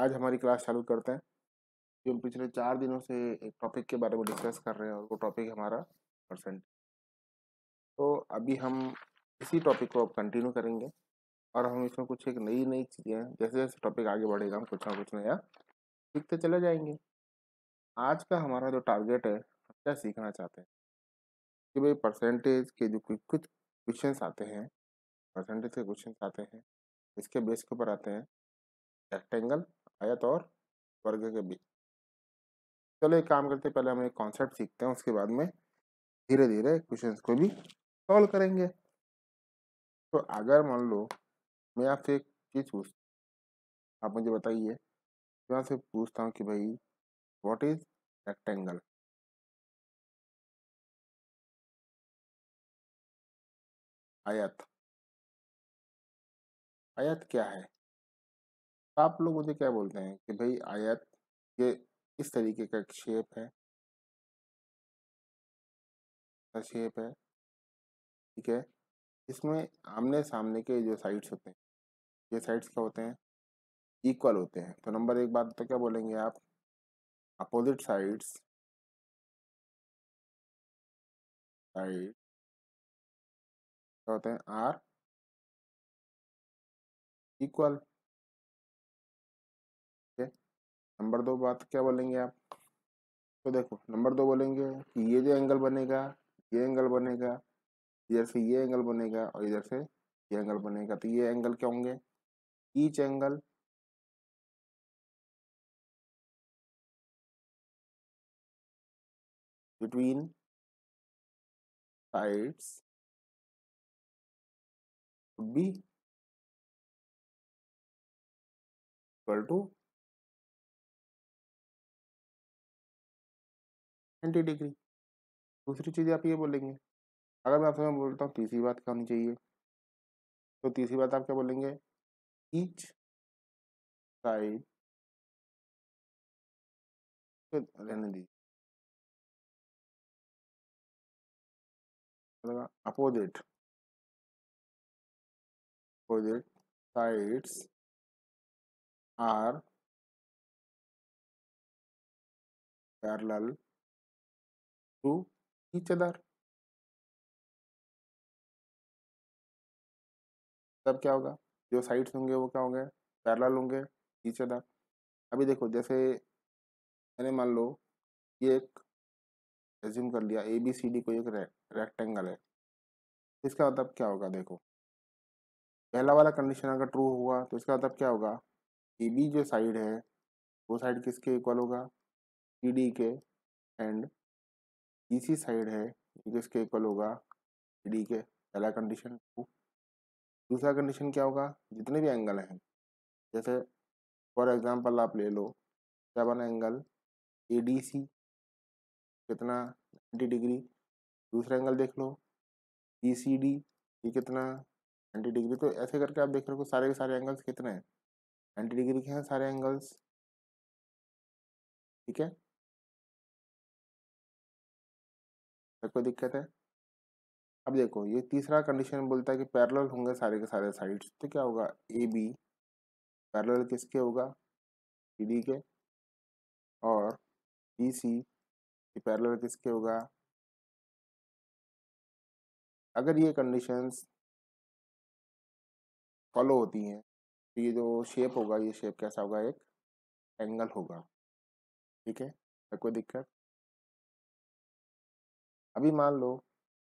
आज हमारी क्लास चालू करते हैं जो हम पिछले चार दिनों से एक टॉपिक के बारे में डिस्कस कर रहे हैं और वो टॉपिक हमारा परसेंट तो अभी हम इसी टॉपिक को अब कंटिन्यू करेंगे और हम इसमें कुछ एक नई नई चीज़ें जैसे जैसे टॉपिक आगे बढ़ेगा हम कुछ ना कुछ नया सीखते चले जाएंगे आज का हमारा जो टारगेट है हम क्या सीखना चाहते हैं कि भाई परसेंटेज के जो कुछ कुछ क्वेश्चन आते हैं परसेंटेज के क्वेश्चन आते हैं इसके बेस के ऊपर आते हैं रेक्टेंगल आयत और वर्ग के बीच चलो एक काम करते पहले हम एक कॉन्सेप्ट सीखते हैं उसके बाद में धीरे धीरे क्वेश्चन को भी सॉल्व करेंगे तो अगर मान लो मैं आपसे एक चीज़ पूछ आप मुझे बताइए मैं आपसे पूछता हूँ कि भाई व्हाट इज रेक्टेंगल आयत आयत क्या है आप लोग मुझे क्या बोलते हैं कि भाई आयत ये इस तरीके का शेप है शेप है ठीक है इसमें आमने सामने के जो साइड्स होते हैं ये साइड्स क्या होते हैं इक्वल होते हैं तो नंबर एक बात तो क्या बोलेंगे आप अपोजिट साइड्स साइड क्या होते हैं आर इक्वल नंबर दो बात क्या बोलेंगे आप तो देखो नंबर दो बोलेंगे कि ये जो एंगल बनेगा ये एंगल बनेगा इधर से ये एंगल बनेगा और इधर से ये एंगल बनेगा तो ये एंगल क्या होंगे each angle between sides would be equal ninety degree दूसरी चीज़ आप ये बोलेंगे अगर मैं आपसे मैं बोलता हूँ तीसरी बात क्या होनी चाहिए तो तीसरी बात आप क्या बोलेंगे ईच साइड रहने दीजिए मतलब opposite opposite sides are parallel to each other तब क्या होगा जो साइड्स होंगे वो क्या होंगे पैरल होंगे ईच अदर अभी देखो जैसे मैंने मान लो ये एक रेज्यूम कर लिया ए बी सी डी कोई एक रेक्टेंगल है इसका मतलब क्या होगा देखो पहला वाला कंडीशन अगर ट्रू हुआ तो इसका मतलब क्या होगा ए बी जो साइड है वो साइड किसके इक्वल होगा सी डी के एंड इसी साइड है जिसके इक्वल होगा डी के पहला कंडीशन टू दूसरा कंडीशन क्या होगा जितने भी एंगल हैं जैसे फॉर एग्जांपल आप ले लो क्या बना एंगल ए डी सी कितना नाइन्टी डिग्री दूसरा एंगल देख लो बी सी डी ये कितना नाइन्टी डिग्री तो ऐसे करके आप देख रहे हो सारे के सारे एंगल्स कितने हैं नाइन्टी डिग्री के हैं सारे एंगल्स ठीक है कोई दिक्कत है अब देखो ये तीसरा कंडीशन बोलता है कि पैरेलल होंगे सारे के सारे साइड्स तो क्या होगा ए बी पैरेलल किसके होगा सी डी के और बी सी पैरेलल किसके होगा अगर ये कंडीशंस फॉलो होती हैं तो ये जो शेप होगा ये शेप कैसा होगा एक एंगल होगा ठीक है कोई दिक्कत अभी मान लो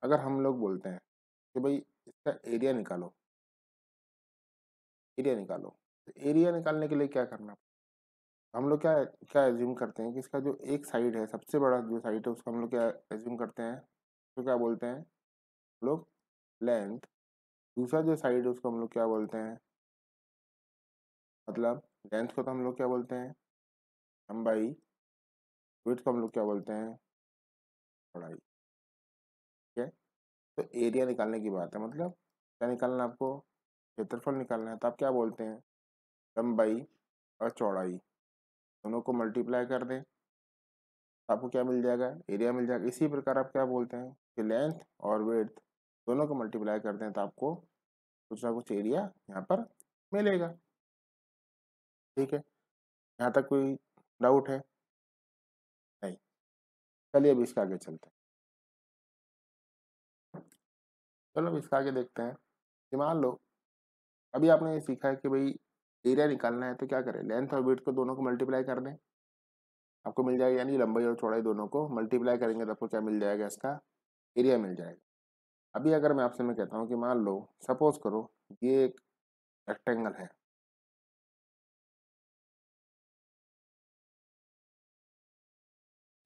अगर हम लोग बोलते हैं कि भाई इसका एरिया निकालो एरिया निकालो तो एरिया निकालने के लिए क्या करना तो हम लोग क्या क्या एज्यूम करते हैं कि इसका जो एक साइड है सबसे बड़ा जो साइड है उसका हम लोग क्या एज्यूम करते हैं उसको तो क्या बोलते हैं हम लोग लेंथ दूसरा जो साइड है उसको हम लोग क्या बोलते हैं मतलब लेंथ को तो हम लोग क्या बोलते हैं लंबाई वेट को हम लोग क्या बोलते हैं चौड़ाई तो एरिया निकालने की बात है मतलब क्या निकालना है आपको क्षेत्रफल निकालना है तो आप क्या बोलते हैं लंबाई और चौड़ाई दोनों को मल्टीप्लाई कर दें तो आपको क्या मिल जाएगा एरिया मिल जाएगा इसी प्रकार आप क्या बोलते हैं कि लेंथ और वेथ दोनों को मल्टीप्लाई कर दें तो आपको कुछ ना कुछ एरिया यहाँ पर मिलेगा ठीक है यहाँ तक कोई डाउट है नहीं चलिए अब इसका आगे चलते हैं चलो अब इसका आगे देखते हैं कि मान लो अभी आपने ये सीखा है कि भाई एरिया निकालना है तो क्या करें लेंथ और वेट को दोनों को मल्टीप्लाई कर दें आपको मिल जाएगा यानी लंबाई और चौड़ाई दोनों को मल्टीप्लाई करेंगे तो आपको क्या मिल जाएगा इसका एरिया मिल जाएगा अभी अगर मैं आपसे मैं कहता हूँ कि मान लो सपोज करो ये एक रेक्टेंगल है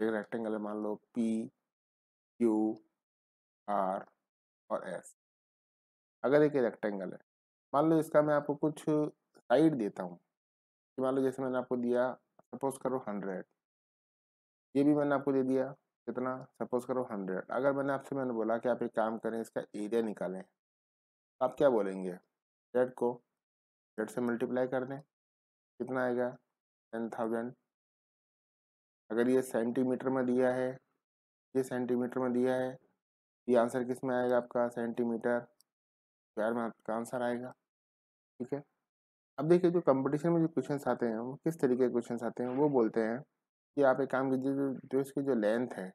एक रेक्टेंगल है मान लो पी क्यू आर और एस अगर एक रेक्टेंगल है मान लो इसका मैं आपको कुछ साइड देता हूँ कि मान लो जैसे मैंने आपको दिया सपोज करो हंड्रेड ये भी मैंने आपको दे दिया कितना सपोज करो हंड्रेड अगर मैंने आपसे मैंने बोला कि आप एक काम करें इसका एरिया निकालें आप क्या बोलेंगे रेड को रेड से मल्टीप्लाई कर दें कितना आएगा टेन थाउजेंड अगर ये सेंटीमीटर में दिया है ये सेंटीमीटर में दिया है ये आंसर किस में आएगा आपका सेंटीमीटर स्क्वायर में आपका आंसर आएगा ठीक है अब देखिए जो कंपटीशन में जो क्वेश्चन आते हैं वो किस तरीके के क्वेश्चन आते हैं वो बोलते हैं कि आप एक काम कीजिए जो जो इसकी जो लेंथ है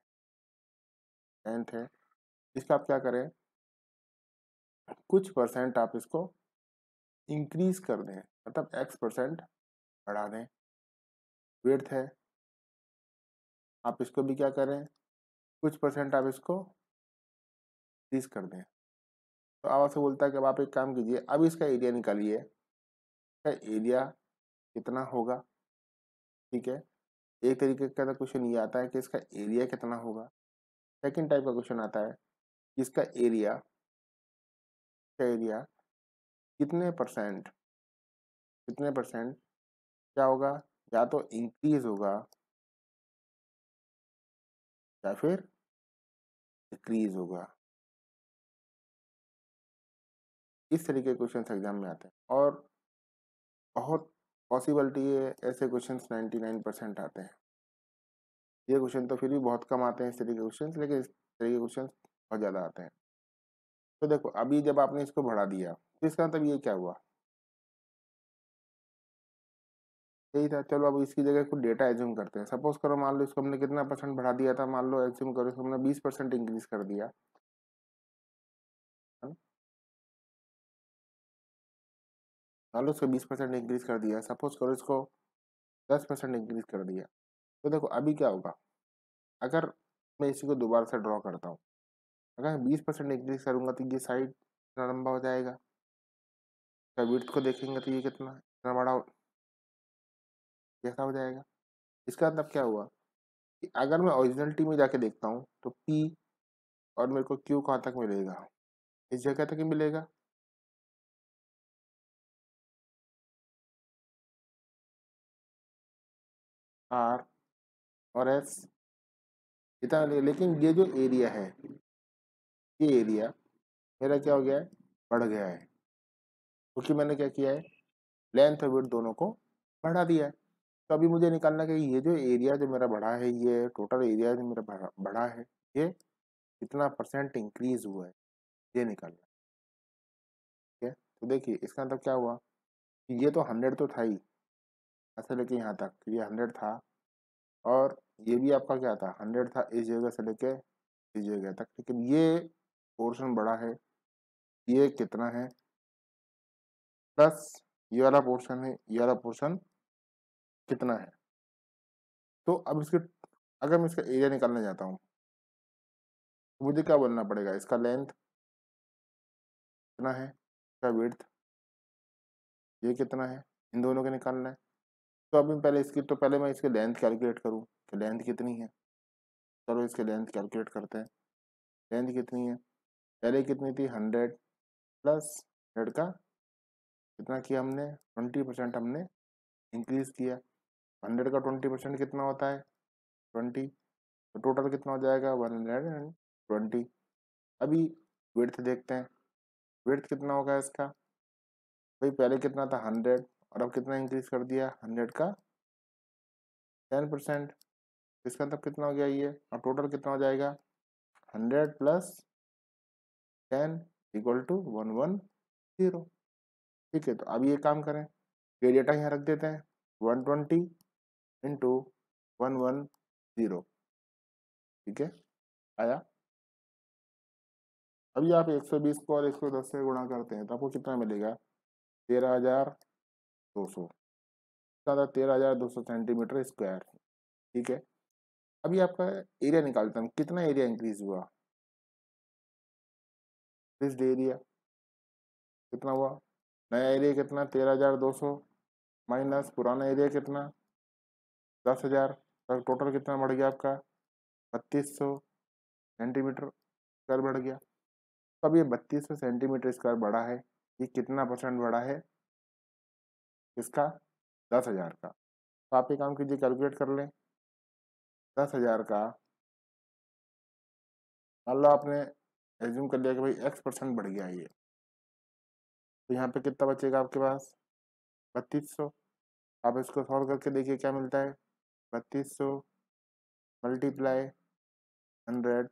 लेंथ है इसका आप क्या करें कुछ परसेंट आप इसको इंक्रीज कर दें मतलब एक्स परसेंट बढ़ा दें वेथ है आप इसको भी क्या करें कुछ परसेंट आप इसको तीस कर दें तो अब आपसे बोलता है कि अब आप एक काम कीजिए अब इसका एरिया निकालिए इसका एरिया कितना होगा ठीक है एक तरीके का क्वेश्चन ये आता है कि इसका एरिया कितना होगा सेकेंड टाइप का क्वेश्चन आता है इसका एरिया इसका एरिया कितने परसेंट कितने परसेंट क्या होगा या तो इंक्रीज होगा या फिर डिक्रीज होगा इस तरीके के क्वेश्चन एग्जाम में आते हैं और बहुत पॉसिबिलिटी है ऐसे क्वेश्चन नाइन्टी नाइन परसेंट आते हैं ये क्वेश्चन तो फिर भी बहुत कम आते हैं इस तरीके के क्वेश्चन लेकिन इस तरीके के क्वेश्चन बहुत ज़्यादा आते हैं तो देखो अभी जब आपने इसको बढ़ा दिया तो इसका मतलब ये क्या हुआ यही था चलो अब इसकी जगह कुछ डेटा एज्यूम करते हैं सपोज करो मान लो इसको हमने कितना परसेंट बढ़ा दिया था मान लो एज्यूम करो इसको हमने बीस परसेंट इंक्रीज कर दिया मान लो इसको बीस परसेंट इंक्रीज कर दिया सपोज करो इसको दस परसेंट इंक्रीज कर दिया तो देखो अभी क्या होगा अगर मैं इसी को दोबारा से ड्रॉ करता हूँ अगर मैं बीस परसेंट इंक्रीज करूँगा तो ये साइड इतना लंबा हो जाएगा तो को देखेंगे तो ये कितना इतना बड़ा जैसा हो जाएगा इसका मतलब क्या हुआ कि अगर मैं ओरिजिनलिटी में जाके देखता हूँ तो पी और मेरे को क्यू कहाँ तक मिलेगा इस जगह तक ही मिलेगा आर और एस इतना ले, लेकिन ये जो एरिया है ये एरिया मेरा क्या हो गया है बढ़ गया है क्योंकि तो मैंने क्या किया है लेंथ और विड्थ दोनों को बढ़ा दिया है तो अभी मुझे निकालना कि ये जो एरिया जो मेरा बढ़ा है ये टोटल एरिया जो मेरा बढ़ा, बढ़ा है ये कितना परसेंट इंक्रीज हुआ है ये निकालना ठीक है तो देखिए इसका मतलब क्या हुआ कि ये तो हंड्रेड तो था ही से लेके यहाँ तक ये यह हंड्रेड था और ये भी आपका क्या था हंड्रेड था इस जगह से लेके इस जगह तक लेकिन ये पोर्शन बड़ा है ये कितना है प्लस ये वाला पोर्शन है ये वाला पोर्शन कितना है तो अब इसके अगर मैं इसका एरिया निकालना चाहता हूँ तो मुझे क्या बोलना पड़ेगा इसका लेंथ कितना है इसका वेथ ये कितना है इन दोनों के निकालना है तो अभी पहले इसकी तो पहले मैं इसकी लेंथ कैलकुलेट करूँ कि लेंथ कितनी है चलो इसकी लेंथ कैलकुलेट करते हैं लेंथ कितनी है पहले कितनी थी हंड्रेड प्लस हंड्रेड का कितना किया हमने ट्वेंटी परसेंट हमने इंक्रीज़ किया हंड्रेड का ट्वेंटी परसेंट कितना होता है ट्वेंटी तो टोटल कितना हो जाएगा वन हंड्रेड एंड ट्वेंटी अभी वर्थ देखते हैं वर्थ कितना होगा इसका भाई पहले कितना था हंड्रेड और अब कितना इंक्रीज कर दिया हंड्रेड का टेन परसेंट इसका तब मतलब कितना हो गया ये और टोटल कितना हो जाएगा hundred plus ten equal to one one zero ठीक है तो अब ये काम करें ये डेटा यहाँ रख देते हैं one twenty into one one zero ठीक है आया अभी आप एक सौ बीस को और एक सौ दस से गुणा करते हैं तो आपको कितना मिलेगा तेरह हज़ार दो सौ तेरह हजार दो सौ सेंटीमीटर स्क्वायर ठीक है अभी आपका एरिया निकालता हूँ कितना एरिया इंक्रीज हुआ इंक्रीज एरिया कितना हुआ नया एरिया कितना तेरह हजार दो सौ माइनस पुराना एरिया कितना दस हजार तो टोटल कितना बढ़ गया आपका बत्तीस सौ सेंटीमीटर स्क्वायर बढ़ गया तो अब ये बत्तीस सौ सेंटीमीटर स्क्वायर बढ़ा है ये कितना परसेंट बढ़ा है किसका दस हज़ार का तो आप ये काम कीजिए कैलकुलेट कर लें दस हज़ार का मान लो आपने एज्यूम कर लिया कि भाई एक्स परसेंट बढ़ गया ये तो यहाँ पे कितना बचेगा आपके पास बत्तीस सौ आप इसको सॉल्व करके देखिए क्या मिलता है बत्तीस सौ multiply hundred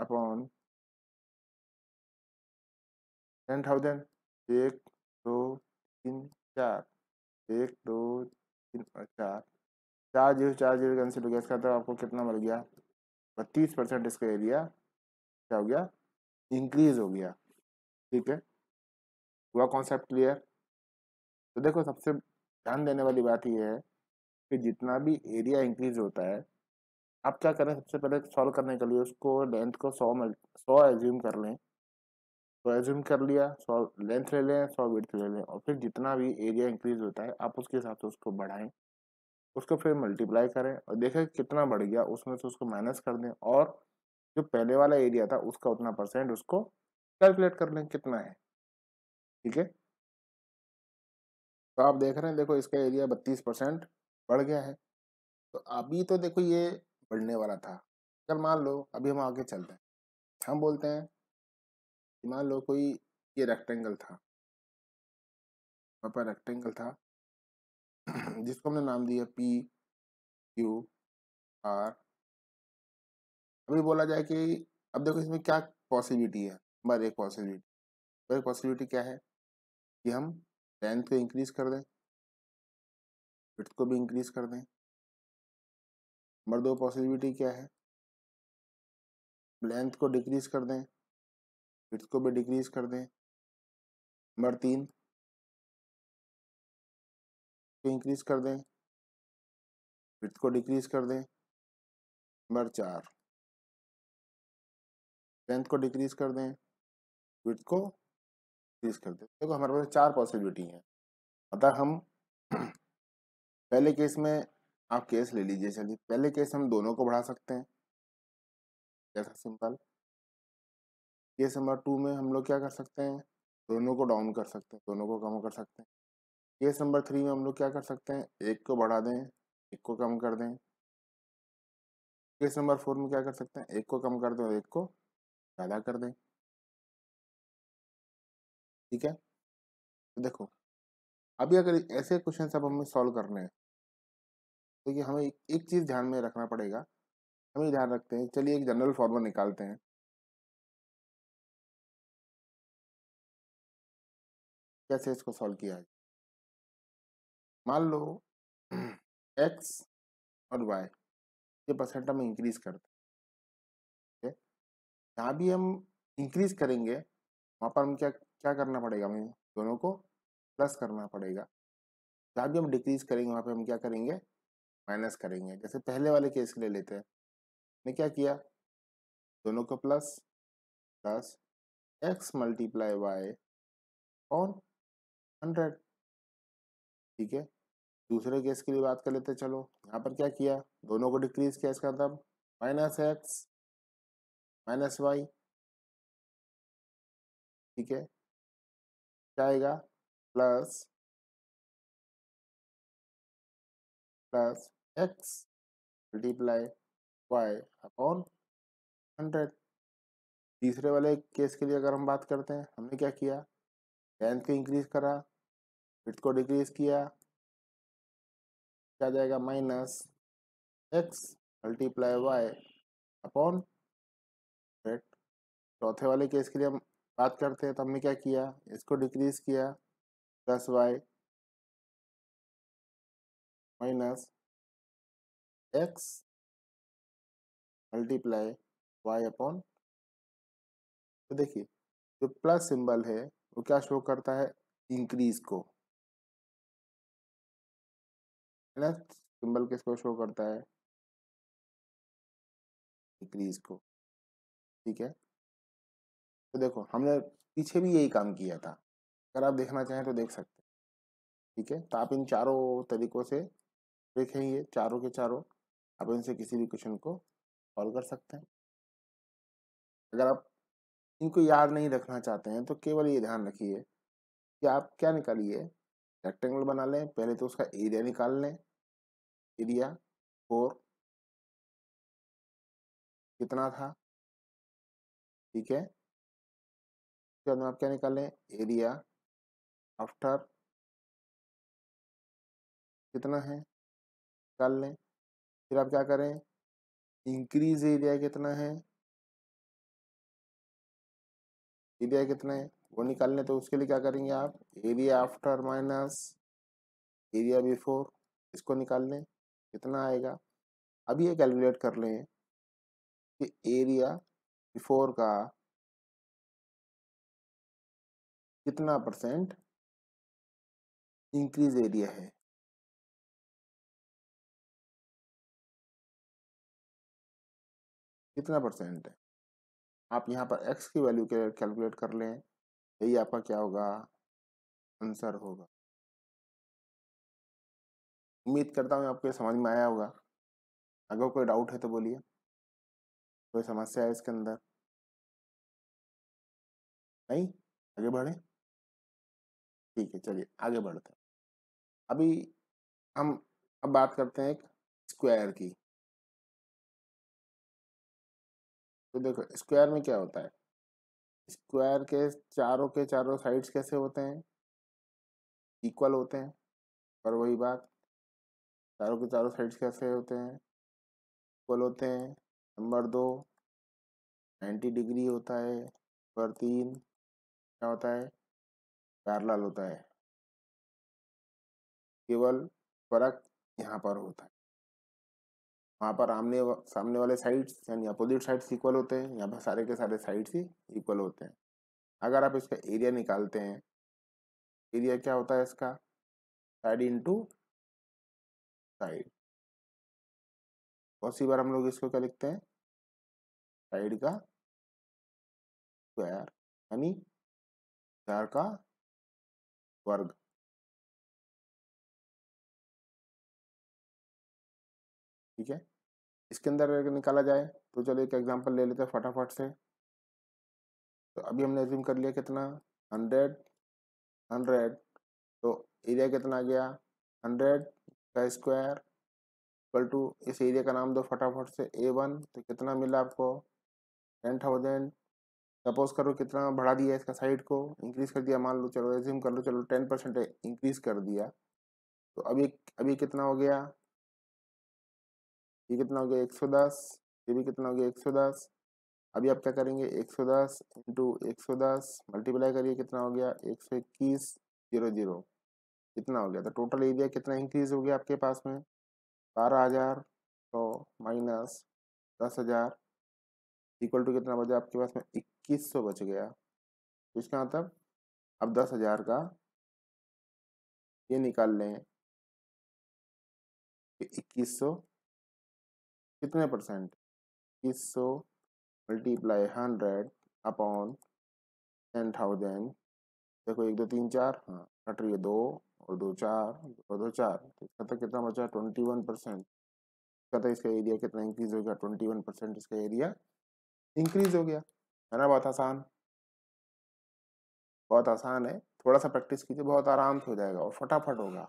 upon ten thousand एक दो तीन चार एक दो तीन और चार चार जीरो चार जीरो कैंसिल हो गया इसका तो आपको कितना मिल गया बत्तीस परसेंट इसका एरिया क्या हो गया इंक्रीज हो गया ठीक है हुआ कॉन्सेप्ट क्लियर तो देखो सबसे ध्यान देने वाली बात यह है कि जितना भी एरिया इंक्रीज होता है आप क्या करें सबसे पहले सॉल्व करने के लिए उसको लेंथ को सौ मिल सौ एज्यूम कर लें तो एज्यूम कर लिया सौ लेंथ ले लें सौ विथ ले लें और फिर जितना भी एरिया इंक्रीज होता है आप उसके हिसाब से उसको बढ़ाएं उसको फिर मल्टीप्लाई करें और देखें कितना बढ़ गया उसमें से उसको माइनस कर दें और जो पहले वाला एरिया था उसका उतना परसेंट उसको कैलकुलेट कर लें कितना है ठीक है तो आप देख रहे हैं देखो इसका एरिया बत्तीस परसेंट बढ़ गया है तो अभी तो देखो ये बढ़ने वाला था चल मान लो अभी हम आगे चलते हैं हम बोलते हैं मान लो कोई ये रेक्टेंगल था पर रेक्टेंगल था जिसको हमने नाम दिया पी क्यू आर अभी बोला जाए कि अब देखो इसमें क्या पॉसिबिलिटी है नंबर एक पॉसिबिलिटी तो एक पॉसिबिलिटी क्या है कि हम लेंथ को इंक्रीज कर दें विथ को भी इंक्रीज कर दें नंबर दो पॉसिबिलिटी क्या है लेंथ को डिक्रीज कर दें इसको भी डिक्रीज कर दें नंबर तीन को इंक्रीज कर दें फिर को डिक्रीज कर दें नंबर चार टेंथ को डिक्रीज कर दें विथ को डिक्रीज कर दें देखो हमारे पास चार पॉसिबिलिटी हैं अतः हम पहले केस में आप केस ले लीजिए चलिए पहले केस हम दोनों को बढ़ा सकते हैं जैसा सिंपल केस नंबर टू में हम लोग क्या कर सकते हैं दोनों को डाउन कर सकते हैं दोनों को कम कर सकते हैं केस नंबर थ्री में हम लोग क्या कर सकते हैं एक को बढ़ा दें एक को कम कर दें केस नंबर फोर में क्या कर सकते हैं एक को कम कर दें और एक को ज़्यादा कर दें ठीक है तो देखो अभी अगर ऐसे क्वेश्चन सब हमें सॉल्व करने हैं देखिए तो हमें एक, एक चीज़ ध्यान में रखना पड़ेगा हम ये ध्यान रखते हैं चलिए एक जनरल फॉर्मूला निकालते हैं कैसे इसको सॉल्व किया जाए मान लो एक्स और वाई ये परसेंट हम इंक्रीज करते हैं जहाँ भी हम इंक्रीज करेंगे वहाँ पर हम क्या क्या करना पड़ेगा हमें दोनों को प्लस करना पड़ेगा जहाँ भी हम डिक्रीज करेंगे वहाँ पर हम क्या करेंगे माइनस करेंगे जैसे पहले वाले केस के लेते हैं हमने क्या किया दोनों को plus plus x multiply y और हंड्रेड ठीक है दूसरे केस के लिए बात कर लेते चलो यहाँ पर क्या किया दोनों को डिक्रीज किया इसका मतलब माइनस एक्स माइनस वाई ठीक है जाएगा plus plus x multiply y upon hundred तीसरे वाले केस के लिए अगर हम बात करते हैं हमने क्या किया लेंथ को इंक्रीज करा विथ को डिक्रीज किया क्या जाएगा minus x multiply y upon eight चौथे वाले केस के लिए हम बात करते हैं तो हमने क्या किया इसको डिक्रीज किया plus y minus x multiply y upon तो देखिए जो प्लस सिंबल है वो क्या शो करता है इंक्रीज को सिंबल किसको शो करता है इंक्रीज को ठीक है तो देखो हमने पीछे भी यही काम किया था अगर आप देखना चाहें तो देख सकते हैं ठीक है तो आप इन चारों तरीकों से देखेंगे चारों के चारों आप इनसे किसी भी क्वेश्चन को सॉल्व कर सकते हैं अगर आप इनको याद नहीं रखना चाहते हैं तो केवल ये ध्यान रखिए कि आप क्या निकालिए रेक्टेंगल बना लें पहले तो उसका एरिया निकाल लें एरिया फोर कितना था ठीक है उसके बाद में आप क्या निकालें एरिया आफ्टर कितना है निकाल लें फिर आप क्या करें इंक्रीज एरिया कितना है एरिया कितना है वो निकालने तो उसके लिए क्या करेंगे आप area after minus area before इसको निकाल लें कितना आएगा अब ये कैलकुलेट कर लें कि एरिया बिफोर का कितना परसेंट इंक्रीज एरिया है कितना परसेंट है आप यहाँ पर एक्स की वैल्यू के कैलकुलेट कर लें यही आपका क्या होगा आंसर होगा उम्मीद करता हूँ आपको समझ में आया होगा अगर कोई डाउट है तो बोलिए कोई समस्या है इसके अंदर नहीं आगे बढ़े ठीक है चलिए आगे बढ़ते हैं अभी हम अब बात करते हैं एक स्क्वायर की तो देखो स्क्वायर में क्या होता है स्क्वायर के चारों के चारों साइड्स कैसे होते हैं इक्वल होते हैं और वही बात चारों के चारों साइड्स कैसे होते हैं इक्वल होते हैं नंबर दो नाइन्टी डिग्री होता है नंबर तीन क्या होता है पैरल होता है केवल फर्क यहाँ पर होता है वहाँ पर आमने वा, सामने वाले साइड्स यानी अपोजिट साइड्स इक्वल होते हैं यहाँ पर सारे के सारे साइड्स ही इक्वल होते हैं अगर आप इसका एरिया निकालते हैं एरिया क्या होता है इसका साइड टू साइड बहुत सी बार हम लोग इसको क्या लिखते हैं साइड का स्क्वायर यानी का वर्ग ठीक है इसके अंदर अगर निकाला जाए तो चलो एक एग्जांपल ले लेते हैं फटाफट से तो अभी हमने एज्यूम कर लिया कितना हंड्रेड हंड्रेड तो एरिया कितना आ गया हंड्रेड का स्क्वायर इक्वल टू इस एरिया का नाम दो फटाफट से ए वन तो कितना मिला आपको टेन थाउजेंड सपोज करो कितना बढ़ा दिया इसका साइड को इंक्रीज़ कर दिया मान लो चलो एज्यूम कर लो चलो टेन परसेंट इंक्रीज़ कर दिया तो अभी अभी कितना हो गया ये कितना हो गया एक सौ दस ये भी कितना हो गया एक सौ दस अभी आप क्या करेंगे एक सौ दस इंटू एक सौ दस मल्टीप्लाई करिए कितना हो गया एक सौ इक्कीस जीरो जीरो कितना हो गया तो टोटल एरिया कितना इंक्रीज हो गया आपके पास में बारह हज़ार सौ माइनस दस हज़ार इक्वल टू कितना बचा आपके पास में इक्कीस सौ बच गया कुछ तो इसका मतलब अब दस हज़ार का ये निकाल लें इक्कीस सौ कितने परसेंट इक्कीस सौ multiply hundred upon ten thousand देखो एक दो तीन चार हाँ कट रही है दो और दो चार और दो चार तो इसका तो कितना बचा ट्वेंटी वन परसेंट इसका तो इसका एरिया कितना इंक्रीज हो गया ट्वेंटी वन परसेंट इसका एरिया इंक्रीज हो गया है ना बहुत आसान बहुत आसान है थोड़ा सा प्रैक्टिस कीजिए बहुत आराम से हो जाएगा और फटाफट होगा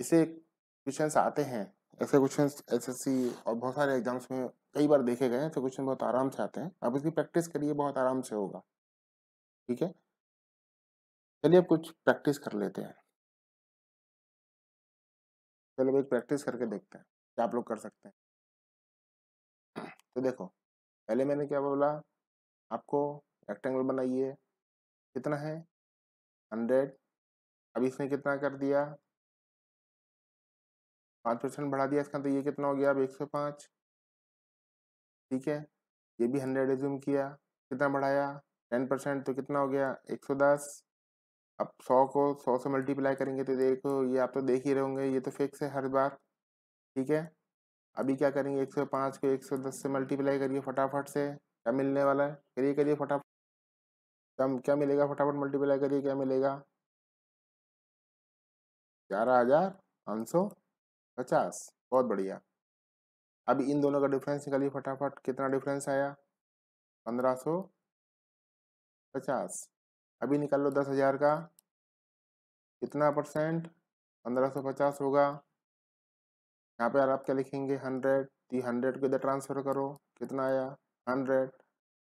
इसे क्वेश्चन आते हैं ऐसे क्वेश्चन एसएससी और बहुत सारे एग्जाम्स में कई बार देखे गए हैं ऐसे तो क्वेश्चन बहुत आराम से आते हैं आप इसकी प्रैक्टिस करिए बहुत आराम से होगा ठीक है चलिए अब कुछ प्रैक्टिस कर लेते हैं चलो एक प्रैक्टिस करके देखते हैं क्या आप लोग कर सकते हैं तो देखो पहले मैंने क्या बोला आपको रेक्टेंगल बनाइए कितना है हंड्रेड अब इसने कितना कर दिया पाँच परसेंट बढ़ा दिया इसका तो ये कितना हो गया अब एक सौ पाँच ठीक है ये भी हंड्रेड एज्यूम किया कितना बढ़ाया टेन परसेंट तो कितना हो गया एक सौ दस अब सौ को सौ से मल्टीप्लाई करेंगे तो देखो ये आप तो देख ही रहोगे ये तो फिक्स है हर बार ठीक है अभी क्या करेंगे एक सौ पाँच को एक सौ दस से मल्टीप्लाई करिए फटाफट से क्या मिलने वाला है करिए करिए फटाफट कम क्या मिलेगा फटाफट मल्टीप्लाई करिए क्या मिलेगा ग्यारह हजार पाँच सौ पचास अच्छा, बहुत बढ़िया अब इन दोनों का डिफरेंस निकालिए फटाफट कितना डिफरेंस आया पंद्रह सौ पचास अभी निकाल लो दस हज़ार का कितना परसेंट पंद्रह सौ पचास होगा यहाँ पे आप क्या लिखेंगे हंड्रेड दी हंड्रेड को इधर ट्रांसफ़र करो कितना आया हंड्रेड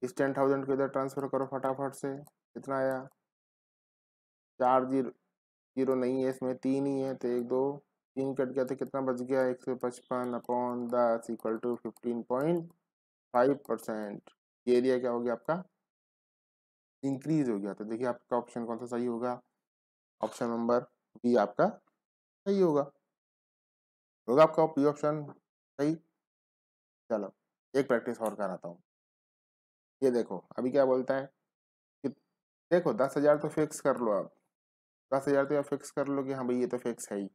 इस टेन थाउजेंड को इधर ट्रांसफ़र करो फटाफट से कितना आया चार जीरो जीरो नहीं है इसमें तीन ही है तो एक दो तीन कट गया तो कितना बच गया एक सौ पचपन अपॉन दस equal to fifteen point five percent ये एरिया क्या हो गया आपका इंक्रीज हो गया तो देखिए आपका ऑप्शन कौन सा सही होगा ऑप्शन नंबर बी आपका सही होगा होगा आपका बी ऑप्शन सही चलो एक प्रैक्टिस और कराता हूँ ये देखो अभी क्या बोलता है कि देखो दस हज़ार तो फिक्स कर लो आप दस हज़ार तो आप फिक्स कर लो कि हाँ भाई ये तो फिक्स है ही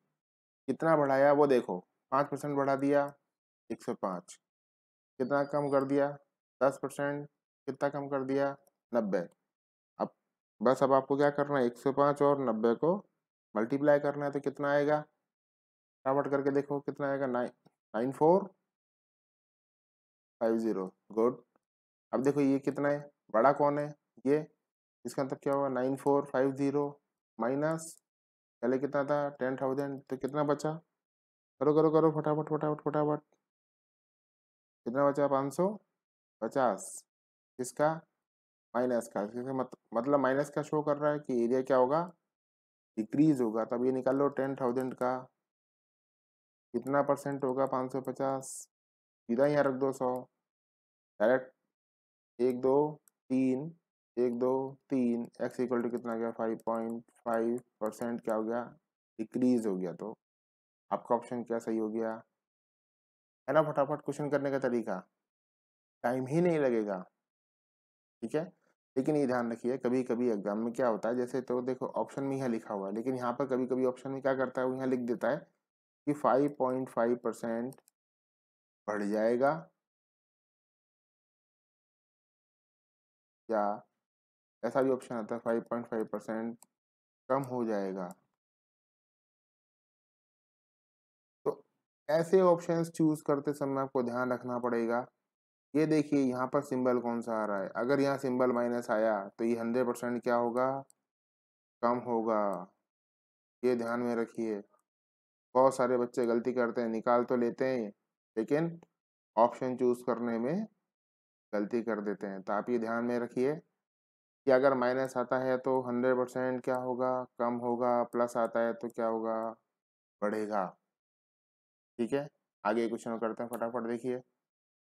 कितना बढ़ाया वो देखो पाँच परसेंट बढ़ा दिया एक सौ पाँच कितना कम कर दिया दस परसेंट कितना कम कर दिया नब्बे अब बस अब आपको क्या करना है एक सौ पाँच और नब्बे को मल्टीप्लाई करना है तो कितना आएगा फटाफट करके देखो कितना आएगा nine nine four five zero good अब देखो ये कितना है बड़ा कौन है ये इसका मतलब क्या हुआ nine four five zero minus पहले कितना था टेन थाउजेंड तो कितना बचा करो करो करो फटाफट फटाफट फटाफट कितना बचा पाँच सौ पचास किसका माइनस का किसका मत, मतलब, मतलब माइनस का शो कर रहा है कि एरिया क्या होगा डिक्रीज होगा तब ये निकाल लो टेन थाउजेंड का कितना परसेंट होगा पाँच सौ पचास सीधा यहाँ रख दो सौ डायरेक्ट एक दो तीन एक दो तीन एक्स इक्वल टू कितना गया फाइव पॉइंट फाइव परसेंट क्या हो गया डिक्रीज हो गया तो आपका ऑप्शन क्या सही हो गया है ना फटाफट क्वेश्चन करने का तरीका टाइम ही नहीं लगेगा ठीक है लेकिन ये ध्यान रखिए कभी कभी एग्जाम में क्या होता है जैसे तो देखो ऑप्शन में यहाँ लिखा हुआ है लेकिन यहाँ पर कभी कभी ऑप्शन में क्या करता है वो यहाँ लिख देता है कि फाइव पॉइंट फाइव परसेंट बढ़ जाएगा या ऐसा भी ऑप्शन आता है फाइव पॉइंट फाइव परसेंट कम हो जाएगा तो ऐसे ऑप्शंस चूज करते समय आपको ध्यान रखना पड़ेगा ये देखिए यहाँ पर सिंबल कौन सा आ रहा है अगर यहाँ सिंबल माइनस आया तो ये हंड्रेड परसेंट क्या होगा कम होगा ये ध्यान में रखिए बहुत सारे बच्चे गलती करते हैं निकाल तो लेते हैं लेकिन ऑप्शन चूज करने में गलती कर देते हैं तो आप ये ध्यान में रखिए कि अगर माइनस आता है तो हंड्रेड परसेंट क्या होगा कम होगा प्लस आता है तो क्या होगा बढ़ेगा ठीक है आगे क्वेश्चन करते हैं फटाफट देखिए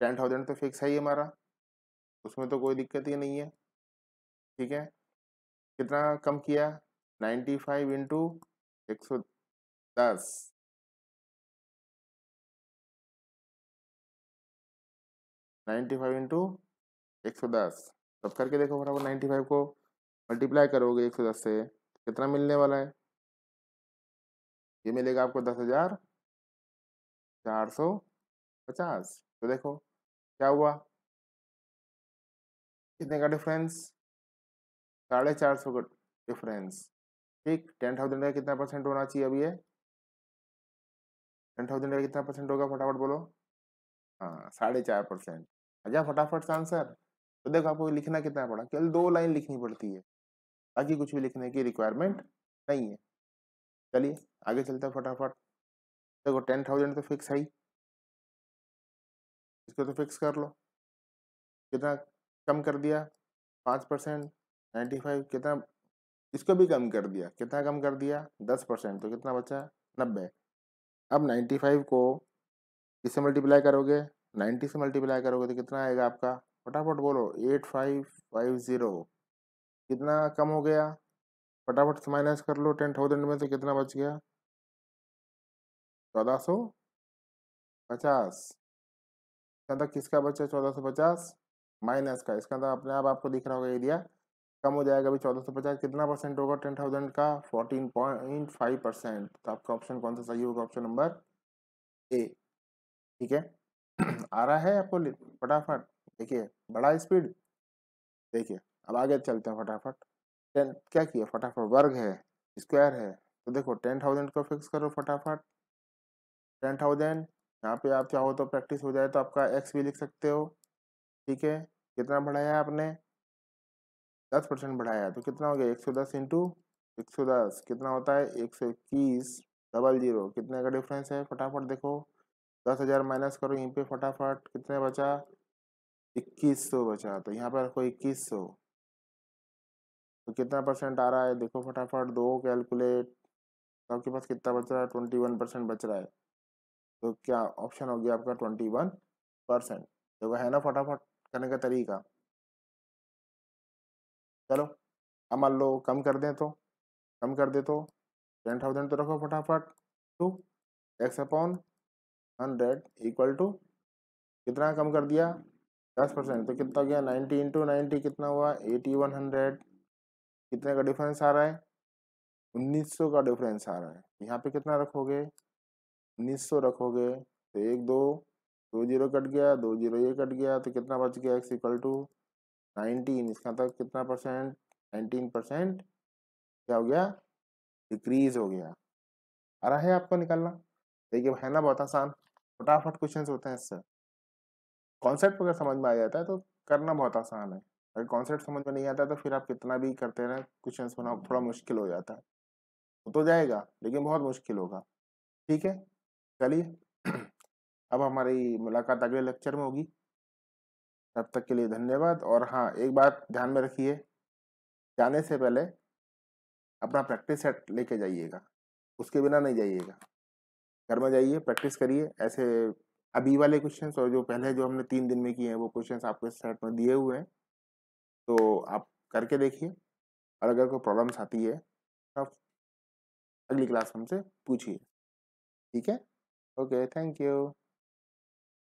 टेन थाउजेंड तो फिक्स है ही हमारा उसमें तो कोई दिक्कत ही नहीं है ठीक है कितना कम किया नाइन्टी फाइव इंटू एक सौ दस नाइन्टी फाइव इंटू एक सौ दस सब करके देखो बराबर नाइन्टी फाइव को मल्टीप्लाई करोगे एक सौ दस से कितना मिलने वाला है ये मिलेगा आपको दस हजार चार सौ पचास तो देखो क्या हुआ कितने का डिफरेंस साढ़े चार सौ का डिफरेंस ठीक टेन थाउजेंड का कितना परसेंट होना चाहिए अभी ये टेन थाउजेंड का कितना परसेंट होगा फटाफट बोलो हाँ साढ़े चार परसेंट अच्छा फटाफट से आंसर तो देखो आपको लिखना कितना पड़ा केवल दो लाइन लिखनी पड़ती है बाकी कुछ भी लिखने की रिक्वायरमेंट नहीं है चलिए आगे चलते हैं फटाफट देखो टेन थाउजेंड तो फिक्स है ही इसको तो फिक्स कर लो कितना कम कर दिया पाँच परसेंट नाइन्टी फाइव कितना इसको भी कम कर दिया कितना कम कर दिया दस परसेंट तो कितना बचा नब्बे अब नाइन्टी फाइव को इससे मल्टीप्लाई करोगे नाइन्टी से मल्टीप्लाई करोगे तो कितना आएगा आपका फटाफट बोलो एट फाइव फाइव ज़ीरो कितना कम हो गया फटाफट से माइनस कर लो टेन थाउजेंड में से कितना बच गया चौदह सौ पचास इसका था मतलब किसका बचा चौदह सौ पचास माइनस का इसका था मतलब अपने आप आपको दिख रहा होगा एरिया कम हो जाएगा अभी चौदह सौ पचास कितना परसेंट होगा टेन थाउजेंड का फोर्टीन पॉइंट फाइव परसेंट तो आपका ऑप्शन कौन सा सही होगा ऑप्शन नंबर ए ठीक है आ रहा है आपको फटाफट देखिए बड़ा स्पीड देखिए अब आगे चलते हैं फटाफट टेन क्या किया फटाफट वर्ग है स्क्वायर है तो देखो टेन थाउजेंड को फिक्स करो फटाफट टेन थाउजेंड यहाँ पे आप चाहो तो प्रैक्टिस हो जाए तो आपका एक्स भी लिख सकते हो ठीक है कितना बढ़ाया आपने दस परसेंट बढ़ाया तो कितना हो गया एक सौ दस इंटू एक सौ दस कितना होता है एक सौ इक्कीस डबल जीरो कितने का डिफरेंस है फटाफट देखो दस हज़ार माइनस करो यहीं पे फटाफट कितने बचा इक्कीस सौ बचा तो यहाँ पर रखो इक्कीस सौ तो कितना परसेंट आ रहा है देखो फटाफट दो कैलकुलेट तो आपके पास कितना बच रहा है ट्वेंटी वन परसेंट बच रहा है तो क्या ऑप्शन हो गया आपका ट्वेंटी वन परसेंट देखो है ना फटाफट करने का तरीका चलो अब मान लो कम कर दें तो कम कर दे तो टेन थाउजेंड तो रखो फटाफट two x upon hundred equal to कितना कम कर दिया दस परसेंट तो कितना गया नाइन्टी इंटू नाइन्टी कितना हुआ एटी वन हंड्रेड कितने का डिफरेंस आ रहा है उन्नीस सौ का डिफरेंस आ रहा है यहाँ पे कितना रखोगे उन्नीस सौ रखोगे तो एक दो दो जीरो कट गया दो जीरो ये कट गया तो कितना बच गया एक्स इक्वल टू नाइनटीन इसका तक मतलब कितना परसेंट नाइनटीन परसेंट क्या हो गया डिक्रीज हो गया आ रहा है आपको निकालना देखिए है ना बहुत आसान फटाफट क्वेश्चन होते हैं इससे कॉन्सेप्ट अगर समझ में आ जाता है तो करना बहुत आसान है अगर कॉन्सेप्ट समझ में नहीं आता तो फिर आप कितना भी करते रहें क्वेश्चन बनाओ थोड़ा हम्म। मुश्किल हो जाता है वो तो जाएगा लेकिन बहुत मुश्किल होगा ठीक है चलिए अब हमारी मुलाकात अगले लेक्चर में होगी तब तक के लिए धन्यवाद और हाँ एक बात ध्यान में रखिए जाने से पहले अपना प्रैक्टिस सेट लेके जाइएगा उसके बिना नहीं जाइएगा घर में जाइए प्रैक्टिस करिए ऐसे अभी वाले क्वेश्चन और जो पहले जो हमने तीन दिन में किए हैं वो क्वेश्चन आपको इस सेट में दिए हुए हैं तो आप करके देखिए और अगर कोई प्रॉब्लम्स आती है तो आप अगली क्लास हमसे पूछिए ठीक है ओके थैंक यू